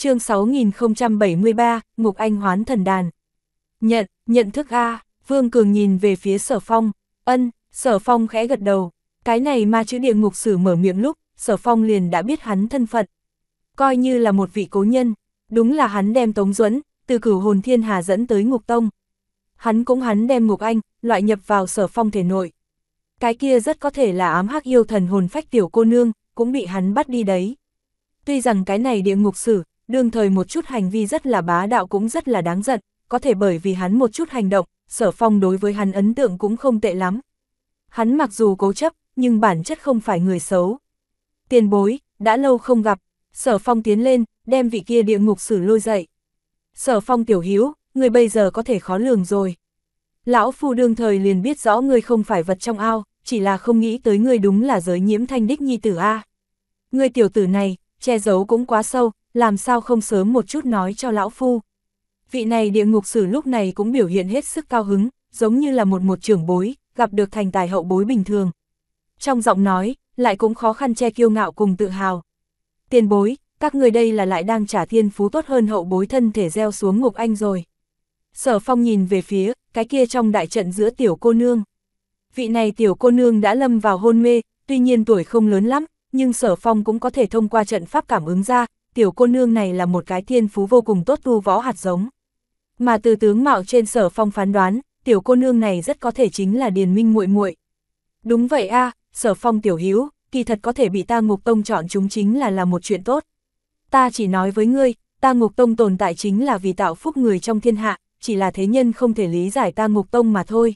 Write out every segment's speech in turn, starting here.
chương 6073, Ngục Anh Hoán Thần Đàn. Nhận, nhận thức A, Vương Cường nhìn về phía Sở Phong, ân, Sở Phong khẽ gật đầu, cái này mà chữ địa ngục sử mở miệng lúc, Sở Phong liền đã biết hắn thân phận. Coi như là một vị cố nhân, đúng là hắn đem Tống Duẫn, từ cửu hồn thiên hà dẫn tới ngục tông. Hắn cũng hắn đem ngục anh, loại nhập vào Sở Phong thể nội. Cái kia rất có thể là ám hắc yêu thần hồn phách tiểu cô nương, cũng bị hắn bắt đi đấy. Tuy rằng cái này địa ngục sử, đương thời một chút hành vi rất là bá đạo cũng rất là đáng giận, có thể bởi vì hắn một chút hành động, sở phong đối với hắn ấn tượng cũng không tệ lắm. Hắn mặc dù cố chấp, nhưng bản chất không phải người xấu. Tiền bối, đã lâu không gặp, sở phong tiến lên, đem vị kia địa ngục sử lôi dậy. Sở phong tiểu hiếu, người bây giờ có thể khó lường rồi. Lão phu đương thời liền biết rõ người không phải vật trong ao, chỉ là không nghĩ tới người đúng là giới nhiễm thanh đích nhi tử A. Người tiểu tử này, che giấu cũng quá sâu, làm sao không sớm một chút nói cho lão phu. Vị này địa ngục sử lúc này cũng biểu hiện hết sức cao hứng, giống như là một một trưởng bối, gặp được thành tài hậu bối bình thường. Trong giọng nói, lại cũng khó khăn che kiêu ngạo cùng tự hào. Tiền bối, các người đây là lại đang trả thiên phú tốt hơn hậu bối thân thể gieo xuống ngục anh rồi. Sở phong nhìn về phía, cái kia trong đại trận giữa tiểu cô nương. Vị này tiểu cô nương đã lâm vào hôn mê, tuy nhiên tuổi không lớn lắm, nhưng sở phong cũng có thể thông qua trận pháp cảm ứng ra, tiểu cô nương này là một cái thiên phú vô cùng tốt tu võ hạt giống. Mà từ tướng mạo trên sở phong phán đoán, tiểu cô nương này rất có thể chính là Điền Minh muội muội. Đúng vậy a, sở phong tiểu hữu, kỳ thật có thể bị ta ngục tông chọn chúng chính là là một chuyện tốt. Ta chỉ nói với ngươi, ta ngục tông tồn tại chính là vì tạo phúc người trong thiên hạ, chỉ là thế nhân không thể lý giải ta ngục tông mà thôi.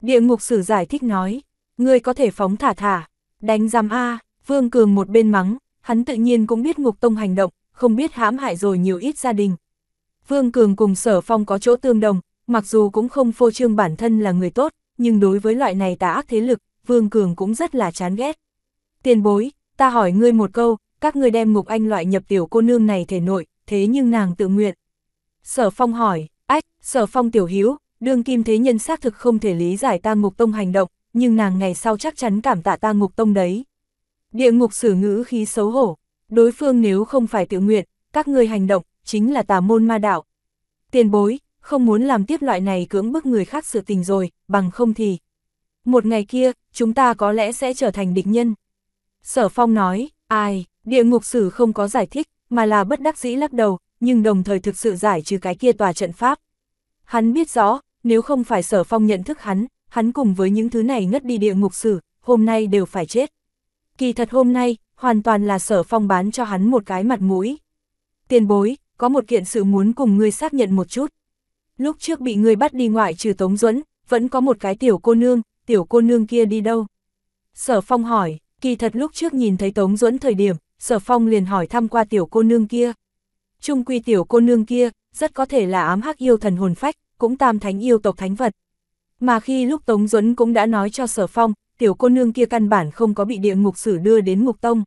Địa ngục sử giải thích nói, ngươi có thể phóng thả thả, đánh giam A, Vương Cường một bên mắng, hắn tự nhiên cũng biết Ngục Tông hành động, không biết hãm hại rồi nhiều ít gia đình. Vương Cường cùng Sở Phong có chỗ tương đồng, mặc dù cũng không phô trương bản thân là người tốt, nhưng đối với loại này tà ác thế lực, Vương Cường cũng rất là chán ghét. Tiền bối, ta hỏi ngươi một câu, các ngươi đem Ngục Anh loại nhập tiểu cô nương này thể nội, thế nhưng nàng tự nguyện. Sở Phong hỏi, ách, Sở Phong tiểu hiếu, đương kim thế nhân xác thực không thể lý giải ta Ngục Tông hành động, nhưng nàng ngày sau chắc chắn cảm tạ ta Ngục Tông đấy. Địa ngục sử ngữ khí xấu hổ, đối phương nếu không phải tự nguyện, các ngươi hành động, chính là tà môn ma đạo. Tiền bối, không muốn làm tiếp loại này cưỡng bức người khác sự tình rồi, bằng không thì. Một ngày kia, chúng ta có lẽ sẽ trở thành địch nhân. Sở Phong nói, ai, địa ngục sử không có giải thích, mà là bất đắc dĩ lắc đầu, nhưng đồng thời thực sự giải trừ cái kia tòa trận pháp. Hắn biết rõ, nếu không phải Sở Phong nhận thức hắn, hắn cùng với những thứ này ngất đi địa ngục sử, hôm nay đều phải chết. Kỳ thật hôm nay, hoàn toàn là sở phong bán cho hắn một cái mặt mũi. Tiền bối, có một kiện sự muốn cùng ngươi xác nhận một chút. Lúc trước bị ngươi bắt đi ngoại trừ Tống Duẫn, vẫn có một cái tiểu cô nương, tiểu cô nương kia đi đâu? Sở phong hỏi, kỳ thật lúc trước nhìn thấy Tống Duẫn thời điểm, sở phong liền hỏi thăm qua tiểu cô nương kia. Trung quy tiểu cô nương kia, rất có thể là ám hắc yêu thần hồn phách, cũng tam thánh yêu tộc thánh vật. Mà khi lúc Tống Duẫn cũng đã nói cho sở phong, tiểu cô nương kia căn bản không có bị địa ngục sử đưa đến ngục tông.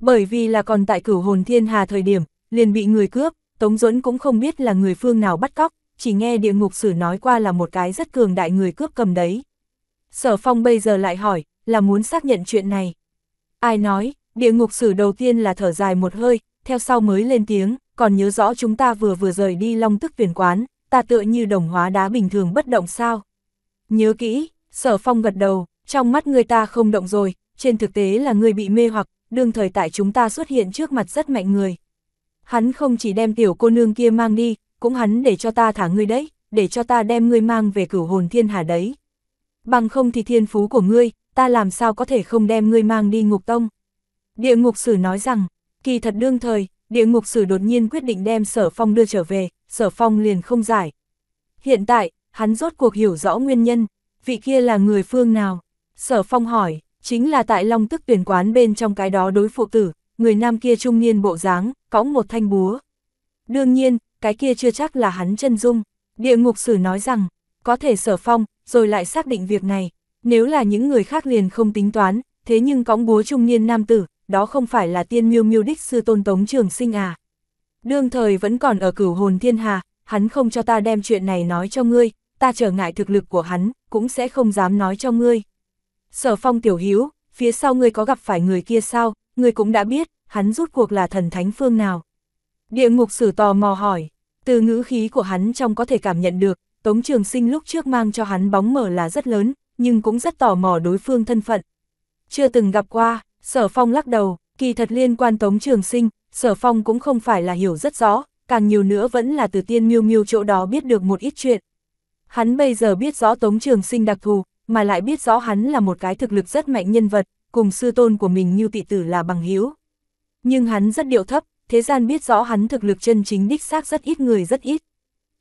Bởi vì là còn tại cửu hồn thiên hà thời điểm, liền bị người cướp, Tống Duẫn cũng không biết là người phương nào bắt cóc, chỉ nghe địa ngục sử nói qua là một cái rất cường đại người cướp cầm đấy. Sở Phong bây giờ lại hỏi, là muốn xác nhận chuyện này. Ai nói, địa ngục sử đầu tiên là thở dài một hơi, theo sau mới lên tiếng, còn nhớ rõ chúng ta vừa vừa rời đi long tức tuyển quán, ta tựa như đồng hóa đá bình thường bất động sao. Nhớ kỹ, Sở Phong gật đầu, trong mắt người ta không động rồi, trên thực tế là người bị mê hoặc, đương thời tại chúng ta xuất hiện trước mặt rất mạnh người. Hắn không chỉ đem tiểu cô nương kia mang đi, cũng hắn để cho ta thả ngươi đấy, để cho ta đem ngươi mang về cửu hồn thiên hà đấy. Bằng không thì thiên phú của ngươi, ta làm sao có thể không đem ngươi mang đi ngục tông. Địa ngục sử nói rằng, kỳ thật đương thời, địa ngục sử đột nhiên quyết định đem sở phong đưa trở về, sở phong liền không giải. Hiện tại, hắn rốt cuộc hiểu rõ nguyên nhân, vị kia là người phương nào. Sở Phong hỏi, chính là tại Long Tức tuyển quán bên trong cái đó đối phụ tử, người nam kia trung niên bộ dáng, cõng một thanh búa. Đương nhiên, cái kia chưa chắc là hắn chân dung. Địa ngục sử nói rằng, có thể sở phong, rồi lại xác định việc này. Nếu là những người khác liền không tính toán, thế nhưng cõng búa trung niên nam tử, đó không phải là tiên miêu miêu đích sư tôn tống trường sinh à. Đương thời vẫn còn ở cửu hồn thiên hà, hắn không cho ta đem chuyện này nói cho ngươi, ta trở ngại thực lực của hắn, cũng sẽ không dám nói cho ngươi. Sở phong tiểu hiếu, phía sau ngươi có gặp phải người kia sao, ngươi cũng đã biết, hắn rút cuộc là thần thánh phương nào. Địa ngục sử tò mò hỏi, từ ngữ khí của hắn trong có thể cảm nhận được, Tống Trường Sinh lúc trước mang cho hắn bóng mở là rất lớn, nhưng cũng rất tò mò đối phương thân phận. Chưa từng gặp qua, Sở Phong lắc đầu, kỳ thật liên quan Tống Trường Sinh, Sở Phong cũng không phải là hiểu rất rõ, càng nhiều nữa vẫn là từ tiên miêu miêu chỗ đó biết được một ít chuyện. Hắn bây giờ biết rõ Tống Trường Sinh đặc thù, mà lại biết rõ hắn là một cái thực lực rất mạnh nhân vật, cùng sư tôn của mình như tị tử là bằng hữu. Nhưng hắn rất điệu thấp, thế gian biết rõ hắn thực lực chân chính đích xác rất ít người rất ít.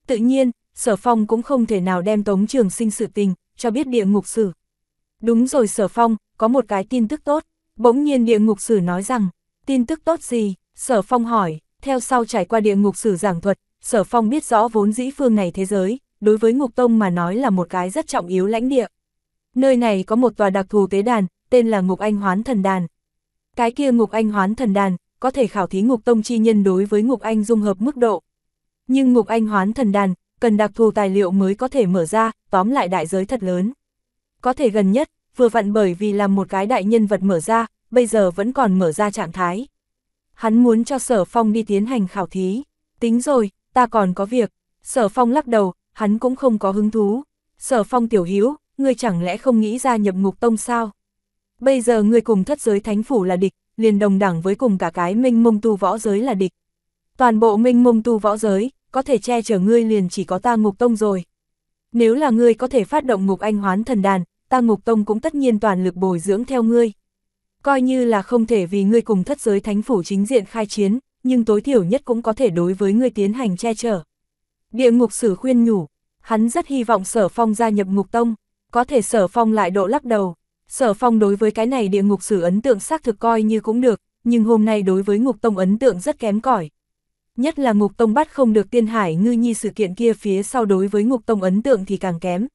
Tự nhiên, Sở Phong cũng không thể nào đem Tống Trường Sinh sự tình, cho biết địa ngục sử. Đúng rồi Sở Phong, có một cái tin tức tốt, bỗng nhiên địa ngục sử nói rằng, tin tức tốt gì, Sở Phong hỏi, theo sau trải qua địa ngục sử giảng thuật, Sở Phong biết rõ vốn dĩ phương này thế giới, đối với ngục tông mà nói là một cái rất trọng yếu lãnh địa. Nơi này có một tòa đặc thù tế đàn, tên là Ngục Anh Hoán Thần Đàn. Cái kia Ngục Anh Hoán Thần Đàn, có thể khảo thí Ngục Tông chi nhân đối với Ngục Anh dung hợp mức độ. Nhưng Ngục Anh Hoán Thần Đàn, cần đặc thù tài liệu mới có thể mở ra, tóm lại đại giới thật lớn. Có thể gần nhất, vừa vặn bởi vì là một cái đại nhân vật mở ra, bây giờ vẫn còn mở ra trạng thái. Hắn muốn cho Sở Phong đi tiến hành khảo thí. Tính rồi, ta còn có việc. Sở Phong lắc đầu, hắn cũng không có hứng thú. Sở Phong tiểu hiếu ngươi chẳng lẽ không nghĩ ra nhập ngục tông sao? Bây giờ ngươi cùng thất giới thánh phủ là địch, liền đồng đẳng với cùng cả cái minh mông tu võ giới là địch. Toàn bộ minh mông tu võ giới, có thể che chở ngươi liền chỉ có ta ngục tông rồi. Nếu là ngươi có thể phát động ngục anh hoán thần đàn, ta ngục tông cũng tất nhiên toàn lực bồi dưỡng theo ngươi. Coi như là không thể vì ngươi cùng thất giới thánh phủ chính diện khai chiến, nhưng tối thiểu nhất cũng có thể đối với ngươi tiến hành che chở. Địa ngục sử khuyên nhủ, hắn rất hy vọng sở phong gia nhập ngục tông. Có thể sở phong lại độ lắc đầu. Sở phong đối với cái này địa ngục sử ấn tượng xác thực coi như cũng được, nhưng hôm nay đối với ngục tông ấn tượng rất kém cỏi. Nhất là ngục tông bắt không được tiên hải ngư nhi sự kiện kia phía sau đối với ngục tông ấn tượng thì càng kém.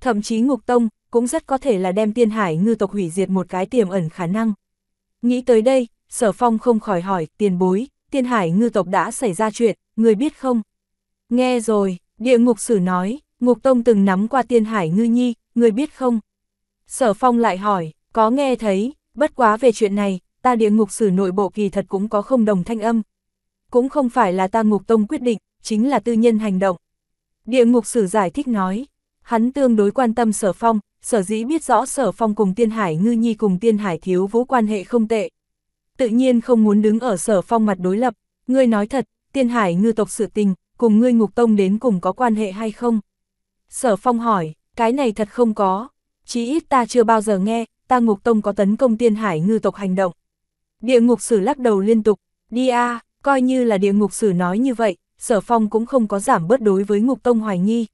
Thậm chí ngục tông cũng rất có thể là đem tiên hải ngư tộc hủy diệt một cái tiềm ẩn khả năng. Nghĩ tới đây, sở phong không khỏi hỏi, tiền bối, tiên hải ngư tộc đã xảy ra chuyện, người biết không? Nghe rồi, địa ngục sử nói, ngục tông từng nắm qua tiên hải ngư nhi, ngươi biết không? Sở phong lại hỏi, có nghe thấy, bất quá về chuyện này, ta địa ngục sử nội bộ kỳ thật cũng có không đồng thanh âm. Cũng không phải là ta ngục tông quyết định, chính là tư nhân hành động. Địa ngục sử giải thích nói, hắn tương đối quan tâm sở phong, sở dĩ biết rõ sở phong cùng tiên hải ngư nhi cùng tiên hải thiếu vũ quan hệ không tệ. Tự nhiên không muốn đứng ở sở phong mặt đối lập, ngươi nói thật, tiên hải ngư tộc sự tình, cùng ngươi ngục tông đến cùng có quan hệ hay không? Sở phong hỏi, cái này thật không có, chí ít ta chưa bao giờ nghe, ta ngục tông có tấn công tiên hải ngư tộc hành động. Địa ngục sử lắc đầu liên tục, đi a coi như là địa ngục sử nói như vậy, sở phong cũng không có giảm bớt đối với ngục tông hoài nghi.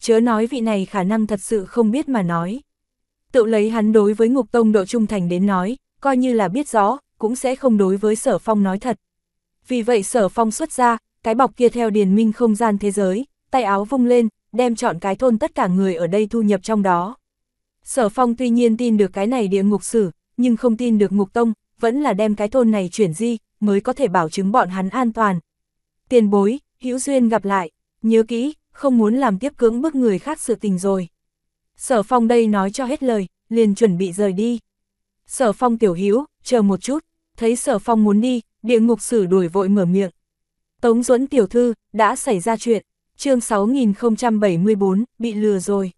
Chớ nói vị này khả năng thật sự không biết mà nói. Tự lấy hắn đối với ngục tông độ trung thành đến nói, coi như là biết rõ, cũng sẽ không đối với sở phong nói thật. Vì vậy sở phong xuất ra, cái bọc kia theo điền minh không gian thế giới, tay áo vung lên, đem chọn cái thôn tất cả người ở đây thu nhập trong đó. Sở Phong tuy nhiên tin được cái này địa ngục sử, nhưng không tin được ngục tông, vẫn là đem cái thôn này chuyển di, mới có thể bảo chứng bọn hắn an toàn. Tiền bối, hữu duyên gặp lại, nhớ kỹ, không muốn làm tiếp cưỡng bức người khác sự tình rồi. Sở Phong đây nói cho hết lời, liền chuẩn bị rời đi. Sở Phong tiểu hữu, chờ một chút, thấy Sở Phong muốn đi, địa ngục sử đuổi vội mở miệng. Tống Duẫn tiểu thư, đã xảy ra chuyện chương 6074, bị lừa rồi.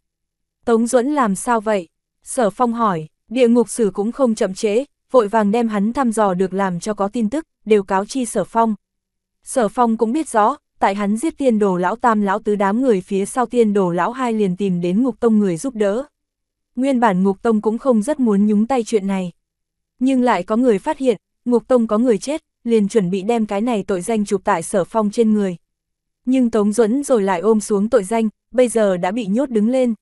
Tống Duẫn làm sao vậy? Sở Phong hỏi, địa ngục sử cũng không chậm trễ, vội vàng đem hắn thăm dò được làm cho có tin tức, đều cáo chi Sở Phong. Sở Phong cũng biết rõ, tại hắn giết tiên đồ lão tam lão tứ đám người phía sau tiên đồ lão hai liền tìm đến ngục tông người giúp đỡ. Nguyên bản ngục tông cũng không rất muốn nhúng tay chuyện này. Nhưng lại có người phát hiện, ngục tông có người chết, liền chuẩn bị đem cái này tội danh chụp tại sở phong trên người, nhưng Tống Duẫn rồi lại ôm xuống tội danh, bây giờ đã bị nhốt đứng lên.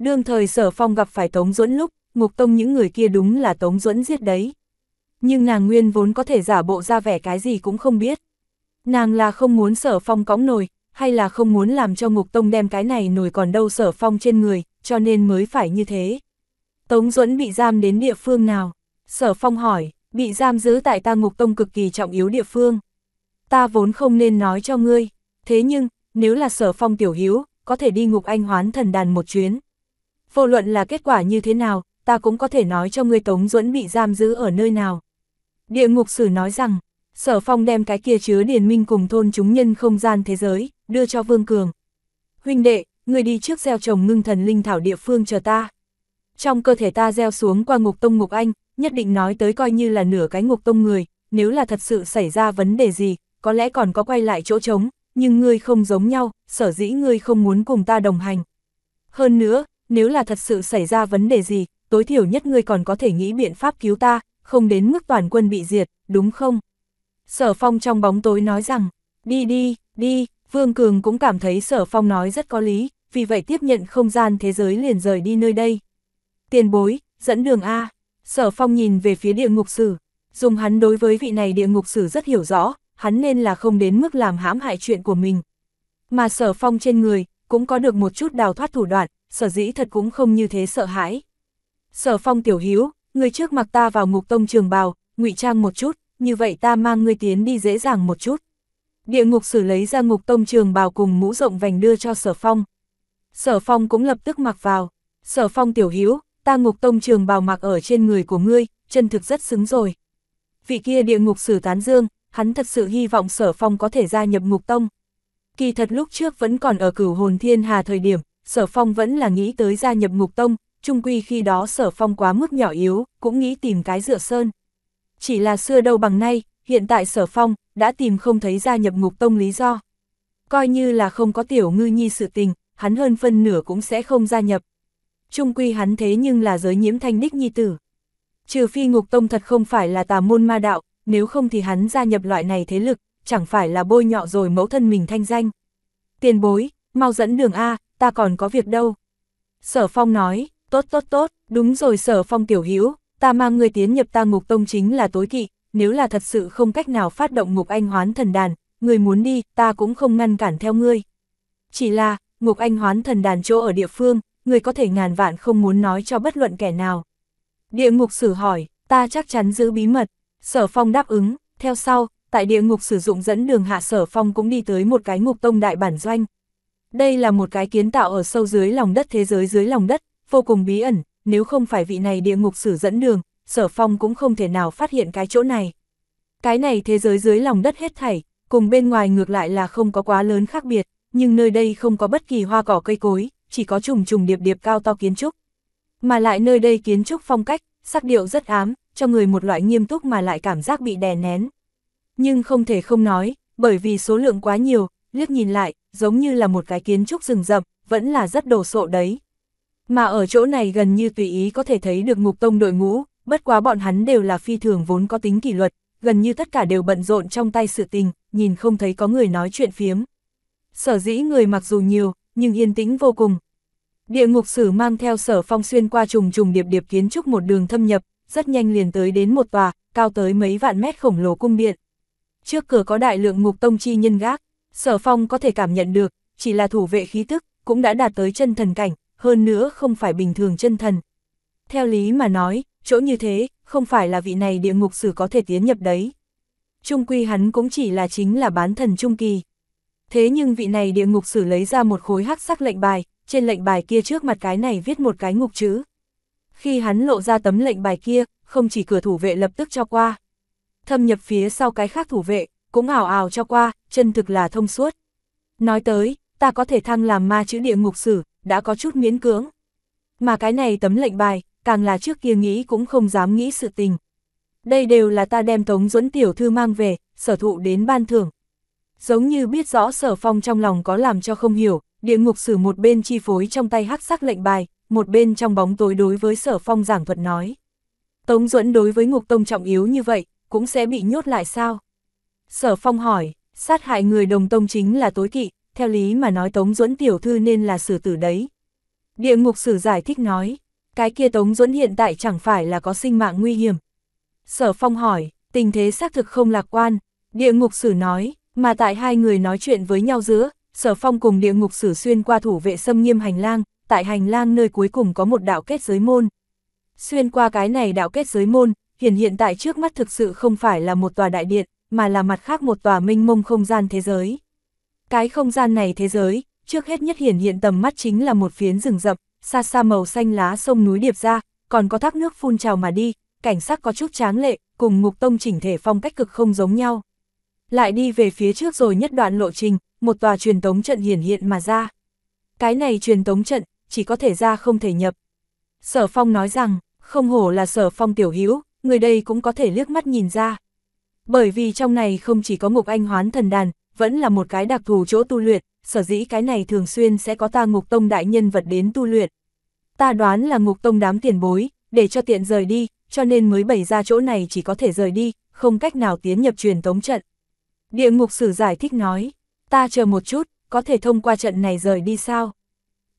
Đương thời sở phong gặp phải Tống Duẫn lúc, ngục tông những người kia đúng là Tống Duẫn giết đấy. Nhưng nàng nguyên vốn có thể giả bộ ra vẻ cái gì cũng không biết. Nàng là không muốn sở phong cõng nồi, hay là không muốn làm cho ngục tông đem cái này nồi còn đâu sở phong trên người, cho nên mới phải như thế. Tống Duẫn bị giam đến địa phương nào? Sở phong hỏi, bị giam giữ tại ta ngục tông cực kỳ trọng yếu địa phương. Ta vốn không nên nói cho ngươi, thế nhưng, nếu là sở phong tiểu hiếu, có thể đi ngục anh hoán thần đàn một chuyến. Vô luận là kết quả như thế nào, ta cũng có thể nói cho ngươi Tống Duẫn bị giam giữ ở nơi nào. Địa ngục sử nói rằng, sở phong đem cái kia chứa điền minh cùng thôn chúng nhân không gian thế giới, đưa cho Vương Cường. Huynh đệ, người đi trước gieo trồng ngưng thần linh thảo địa phương chờ ta. Trong cơ thể ta gieo xuống qua ngục tông ngục anh, nhất định nói tới coi như là nửa cái ngục tông người, nếu là thật sự xảy ra vấn đề gì, có lẽ còn có quay lại chỗ trống, nhưng ngươi không giống nhau, sở dĩ ngươi không muốn cùng ta đồng hành. Hơn nữa, nếu là thật sự xảy ra vấn đề gì, tối thiểu nhất ngươi còn có thể nghĩ biện pháp cứu ta, không đến mức toàn quân bị diệt, đúng không? Sở Phong trong bóng tối nói rằng, đi đi, đi, Vương Cường cũng cảm thấy Sở Phong nói rất có lý, vì vậy tiếp nhận không gian thế giới liền rời đi nơi đây. Tiền bối, dẫn đường A, Sở Phong nhìn về phía địa ngục sử, dùng hắn đối với vị này địa ngục sử rất hiểu rõ, hắn nên là không đến mức làm hãm hại chuyện của mình. Mà sở phong trên người, cũng có được một chút đào thoát thủ đoạn, sở dĩ thật cũng không như thế sợ hãi. Sở phong tiểu hiếu, người trước mặc ta vào ngục tông trường bào, ngụy trang một chút, như vậy ta mang ngươi tiến đi dễ dàng một chút. Địa ngục xử lấy ra ngục tông trường bào cùng mũ rộng vành đưa cho sở phong. Sở phong cũng lập tức mặc vào. Sở phong tiểu hiếu, ta ngục tông trường bào mặc ở trên người của ngươi, chân thực rất xứng rồi. Vị kia địa ngục sử tán dương, hắn thật sự hy vọng sở phong có thể gia nhập ngục tông. Kỳ thật lúc trước vẫn còn ở cửu hồn thiên hà thời điểm, sở phong vẫn là nghĩ tới gia nhập ngục tông, trung quy khi đó sở phong quá mức nhỏ yếu, cũng nghĩ tìm cái dựa sơn. Chỉ là xưa đâu bằng nay, hiện tại sở phong, đã tìm không thấy gia nhập ngục tông lý do. Coi như là không có tiểu ngư nhi sự tình, hắn hơn phân nửa cũng sẽ không gia nhập. Trung quy hắn thế nhưng là giới nhiễm thanh đích nhi tử. Trừ phi ngục tông thật không phải là tà môn ma đạo, nếu không thì hắn gia nhập loại này thế lực, chẳng phải là bôi nhọ rồi mẫu thân mình thanh danh. Tiền bối, mau dẫn đường A, ta còn có việc đâu. Sở Phong nói, tốt tốt tốt, đúng rồi Sở Phong tiểu hữu ta mang người tiến nhập ta ngục tông chính là tối kỵ, nếu là thật sự không cách nào phát động ngục anh hoán thần đàn, người muốn đi, ta cũng không ngăn cản theo ngươi. Chỉ là, ngục anh hoán thần đàn chỗ ở địa phương, người có thể ngàn vạn không muốn nói cho bất luận kẻ nào. Địa ngục sử hỏi, ta chắc chắn giữ bí mật, Sở Phong đáp ứng, theo sau, tại địa ngục sử dụng dẫn đường hạ Sở Phong cũng đi tới một cái ngục tông đại bản doanh. Đây là một cái kiến tạo ở sâu dưới lòng đất thế giới dưới lòng đất, vô cùng bí ẩn, nếu không phải vị này địa ngục sử dẫn đường, Sở Phong cũng không thể nào phát hiện cái chỗ này. Cái này thế giới dưới lòng đất hết thảy, cùng bên ngoài ngược lại là không có quá lớn khác biệt, nhưng nơi đây không có bất kỳ hoa cỏ cây cối, chỉ có trùng trùng điệp điệp cao to kiến trúc. Mà lại nơi đây kiến trúc phong cách, sắc điệu rất ám, cho người một loại nghiêm túc mà lại cảm giác bị đè nén. Nhưng không thể không nói, bởi vì số lượng quá nhiều, liếc nhìn lại, giống như là một cái kiến trúc rừng rậm, vẫn là rất đồ sộ đấy. Mà ở chỗ này gần như tùy ý có thể thấy được ngục tông đội ngũ, bất quá bọn hắn đều là phi thường vốn có tính kỷ luật, gần như tất cả đều bận rộn trong tay sự tình, nhìn không thấy có người nói chuyện phiếm. Sở dĩ người mặc dù nhiều, nhưng yên tĩnh vô cùng. Địa ngục sử mang theo sở phong xuyên qua trùng trùng điệp điệp kiến trúc một đường thâm nhập, rất nhanh liền tới đến một tòa, cao tới mấy vạn mét khổng lồ cung điện. Trước cửa có đại lượng ngục tông chi nhân gác, sở phong có thể cảm nhận được, chỉ là thủ vệ khí tức, cũng đã đạt tới chân thần cảnh, hơn nữa không phải bình thường chân thần. Theo lý mà nói, chỗ như thế, không phải là vị này địa ngục sử có thể tiến nhập đấy. Trung quy hắn cũng chỉ là chính là bán thần trung kỳ. Thế nhưng vị này địa ngục sử lấy ra một khối hắc sắc lệnh bài, trên lệnh bài kia trước mặt cái này viết một cái ngục chữ. Khi hắn lộ ra tấm lệnh bài kia, không chỉ cửa thủ vệ lập tức cho qua. Thâm nhập phía sau cái khác thủ vệ, cũng ảo ảo cho qua, chân thực là thông suốt. Nói tới, ta có thể thăng làm ma chữ địa ngục sử, đã có chút miễn cưỡng. Mà cái này tấm lệnh bài, càng là trước kia nghĩ cũng không dám nghĩ sự tình. Đây đều là ta đem Tống Duẫn Tiểu Thư mang về, sở thụ đến ban thưởng. Giống như biết rõ sở phong trong lòng có làm cho không hiểu, địa ngục sử một bên chi phối trong tay hắc sắc lệnh bài, một bên trong bóng tối đối với sở phong giảng thuật nói. Tống Duẫn đối với Ngục Tông trọng yếu như vậy, cũng sẽ bị nhốt lại sao? Sở phong hỏi, sát hại người đồng tông chính là tối kỵ, theo lý mà nói Tống Duẫn tiểu thư nên là xử tử đấy. Địa ngục sử giải thích nói, cái kia Tống Duẫn hiện tại chẳng phải là có sinh mạng nguy hiểm. Sở phong hỏi, tình thế xác thực không lạc quan, địa ngục sử nói, mà tại hai người nói chuyện với nhau giữa, sở phong cùng địa ngục sử xuyên qua thủ vệ xâm nghiêm hành lang, tại hành lang nơi cuối cùng có một đạo kết giới môn. Xuyên qua cái này đạo kết giới môn, hiển hiện tại trước mắt thực sự không phải là một tòa đại điện, mà là mặt khác một tòa minh mông không gian thế giới. Cái không gian này thế giới, trước hết nhất hiển hiện tầm mắt chính là một phiến rừng rậm, xa xa màu xanh lá sông núi điệp ra, còn có thác nước phun trào mà đi, cảnh sắc có chút tráng lệ, cùng ngục tông chỉnh thể phong cách cực không giống nhau. Lại đi về phía trước rồi nhất đoạn lộ trình, một tòa truyền tống trận hiển hiện mà ra. Cái này truyền tống trận chỉ có thể ra không thể nhập. Sở Phong nói rằng, không hổ là Sở Phong tiểu hữu, người đây cũng có thể liếc mắt nhìn ra. Bởi vì trong này không chỉ có Ngục Anh Hoán Thần Đàn, vẫn là một cái đặc thù chỗ tu luyện, sở dĩ cái này thường xuyên sẽ có ta Ngục Tông đại nhân vật đến tu luyện. Ta đoán là Ngục Tông đám tiền bối, để cho tiện rời đi, cho nên mới bày ra chỗ này chỉ có thể rời đi, không cách nào tiến nhập truyền tống trận. Địa ngục sử giải thích nói, ta chờ một chút, có thể thông qua trận này rời đi sao?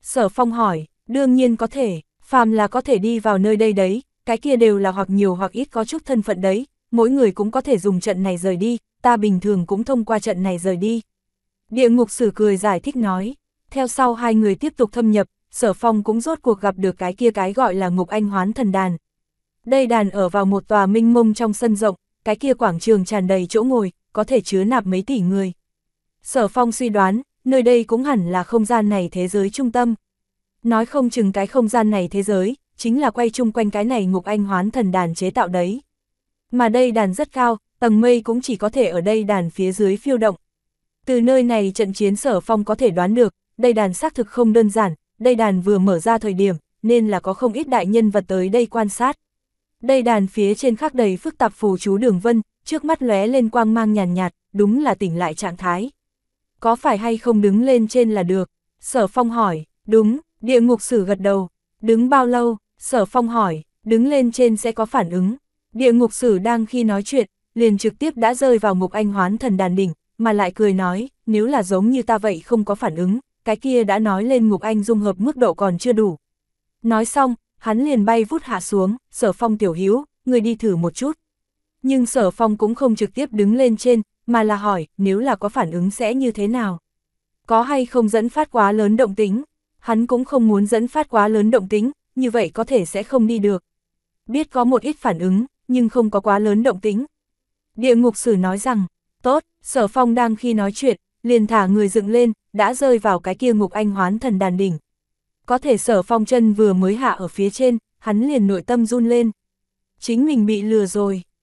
Sở phong hỏi, đương nhiên có thể, phàm là có thể đi vào nơi đây đấy, cái kia đều là hoặc nhiều hoặc ít có chút thân phận đấy, mỗi người cũng có thể dùng trận này rời đi, ta bình thường cũng thông qua trận này rời đi. Địa ngục sử cười giải thích nói, theo sau hai người tiếp tục thâm nhập, sở phong cũng rốt cuộc gặp được cái kia cái gọi là ngục anh hoán thần đàn. Đây đàn ở vào một tòa minh mông trong sân rộng, cái kia quảng trường tràn đầy chỗ ngồi, có thể chứa nạp mấy tỷ người. Sở phong suy đoán, nơi đây cũng hẳn là không gian này thế giới trung tâm. Nói không chừng cái không gian này thế giới, chính là quay chung quanh cái này ngục anh hoán thần đàn chế tạo đấy. Mà đây đàn rất cao, tầng mây cũng chỉ có thể ở đây đàn phía dưới phiêu động. Từ nơi này trận chiến sở phong có thể đoán được, đây đàn xác thực không đơn giản, đây đàn vừa mở ra thời điểm, nên là có không ít đại nhân vật tới đây quan sát. Đây đàn phía trên khắc đầy phức tạp phù chú đường vân, trước mắt lóe lên quang mang nhàn nhạt, nhạt, đúng là tỉnh lại trạng thái có phải hay không đứng lên trên là được? Sở Phong hỏi, đúng, địa ngục sử gật đầu, đứng bao lâu? Sở Phong hỏi, đứng lên trên sẽ có phản ứng. Địa ngục sử đang khi nói chuyện, liền trực tiếp đã rơi vào ngục anh hoán thần đàn đỉnh, mà lại cười nói, nếu là giống như ta vậy không có phản ứng, cái kia đã nói lên ngục anh dung hợp mức độ còn chưa đủ. Nói xong, hắn liền bay vút hạ xuống, sở phong tiểu hiếu, người đi thử một chút. Nhưng sở phong cũng không trực tiếp đứng lên trên, mà là hỏi nếu là có phản ứng sẽ như thế nào. Có hay không dẫn phát quá lớn động tính, hắn cũng không muốn dẫn phát quá lớn động tính, như vậy có thể sẽ không đi được. Biết có một ít phản ứng, nhưng không có quá lớn động tính. Địa ngục sử nói rằng, tốt, sở phong đang khi nói chuyện, liền thả người dựng lên, đã rơi vào cái kia ngục anh hoán thần đàn đỉnh. Có thể sở phong chân vừa mới hạ ở phía trên, hắn liền nội tâm run lên. Chính mình bị lừa rồi.